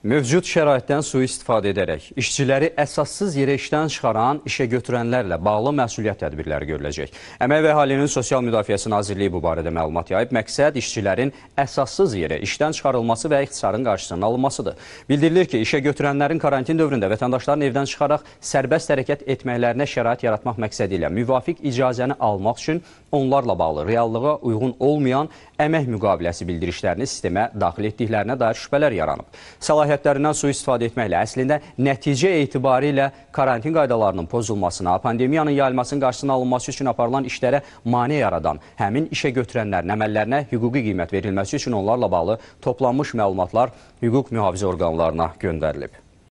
Mövcud şəraitdən sui-istifadə edərək işçiləri əsassız yerə işdən çıxaran işə götürənlərlə bağlı məsuliyyət tədbirləri görüləcək. Əmək və Əhalinin Sosial Müdafiəsi Nazirliyi bu barədə məlumat yayıb. Məqsəd işçilərin əsassız yerə işdən çıxarılması və ixtisarın qarşısının alınmasıdır. Bildirilir ki, işə götürənlərin karantin dövründə vətəndaşların evdən çıxaraq sərbəst hərəkət etməklərinə şərait yaratmaq məqsədi ilə müvafiq icazəni almaq üçün onlarla bağlı reallığa uyğun olmayan əmək müqaviləsi bildirişlərini sistemə daxil etdiklərinə dair şübhələr yaranıb. Salahiyyə səlahiyyətlərindən sui-istifadə etməklə əslində nəticə etibarilə karantin qaydalarının pozulmasına, pandemiyanın yayılmasının qarşısının alınması üçün aparılan işlərə mane yaradan həmin işə götürənlərin əməllərinə hüquqi qiymət verilməsi üçün onlarla bağlı toplanmış məlumatlar hüquq mühafizə orqanlarına göndərilib.